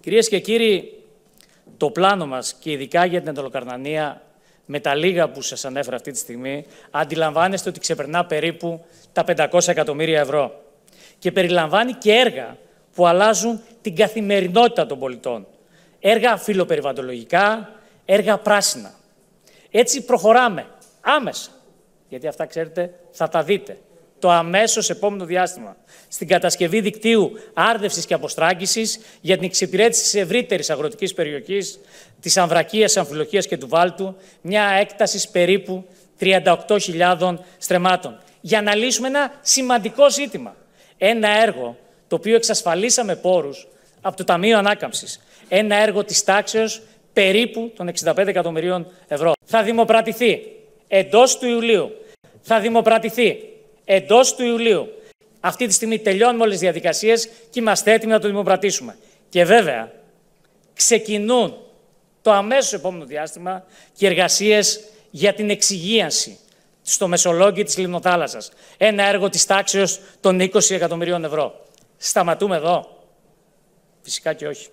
Κυρίες και κύριοι, το πλάνο μας και ειδικά για την Εντολοκαρνανία με τα λίγα που σας ανέφερα αυτή τη στιγμή, αντιλαμβάνεστε ότι ξεπερνά περίπου τα 500 εκατομμύρια ευρώ. Και περιλαμβάνει και έργα που αλλάζουν την καθημερινότητα των πολιτών. Έργα φιλοπεριβαντολογικά, έργα πράσινα. Έτσι προχωράμε άμεσα, γιατί αυτά ξέρετε θα τα δείτε το αμέσως επόμενο διάστημα στην κατασκευή δικτύου άρδευσης και αποστράγγισης για την εξυπηρέτηση της ευρύτερης αγροτικής περιοχής της Αμβρακίας, Αμφιλοχίας και του Βάλτου, μια έκτασης περίπου 38.000 στρεμάτων. Για να λύσουμε ένα σημαντικό ζήτημα. Ένα έργο το οποίο εξασφαλίσαμε πόρους από το Ταμείο Ανάκαμψης. Ένα έργο της τάξεως περίπου των 65 εκατομμυρίων ευρώ. Θα δημοπρατηθεί εντός του Ιουλίου. Θα δημοπρατηθεί εντός του Ιουλίου. Αυτή τη στιγμή τελειώνουμε όλες τις διαδικασίες και είμαστε έτοιμοι να το δημοπρατήσουμε. Και βέβαια, ξεκινούν το αμέσως επόμενο διάστημα και εργασίες για την εξυγίανση στο μεσολόγιο της Λιμνοθάλασσας. Ένα έργο της τάξεω των 20 εκατομμυρίων ευρώ. Σταματούμε εδώ. Φυσικά και όχι.